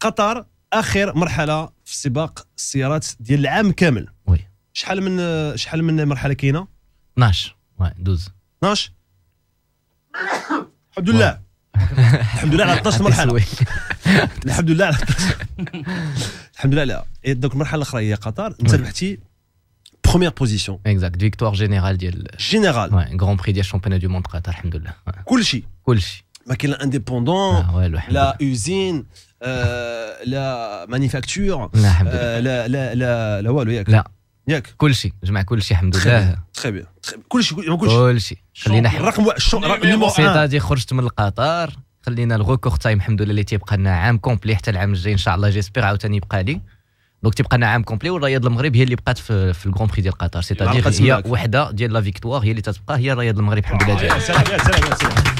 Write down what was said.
قطر اخر مرحله في سباق السيارات ديال العام كامل وي شحال من شحال من مرحله كاينه 12 وي 12 12 الحمد لله الحمد لله على 12 مرحله الحمد لله على الحمد لله لا إيه، دونك المرحله الاخرى هي قطر انت ربحتي بروميير بوزيسيون اكزاكت فيكتوار جينيرال ديال جينيرال وي غران بري ديال شامبيون دو موند قطر الحمد لله كلشي كلشي ما كاين لا انديبوندون لا اوزين آه، لا مانيفاكتور آه، لا لا لا لا والو ياك لا ياك كل شيء جمع كل شيء الحمد لله تخي بيان كل شيء كل شيء خلينا رقم رقم سيتادي آه. خرجت من القطار خلينا الغوكور تايم الحمد لله اللي تيبقى لنا عام كومبلي حتى العام الجاي ان شاء الله جيسبيغ عاوتاني يبقى لي دونك تيبقى لنا عام كومبلي والرياض المغرب هي اللي بقات في, في الكرون بري ديال قطر سيتادير هي وحده ديال لا فيكتوار هي اللي تتبقى هي الرياض المغرب الحمد لله يا سلام يا سلام يا سلام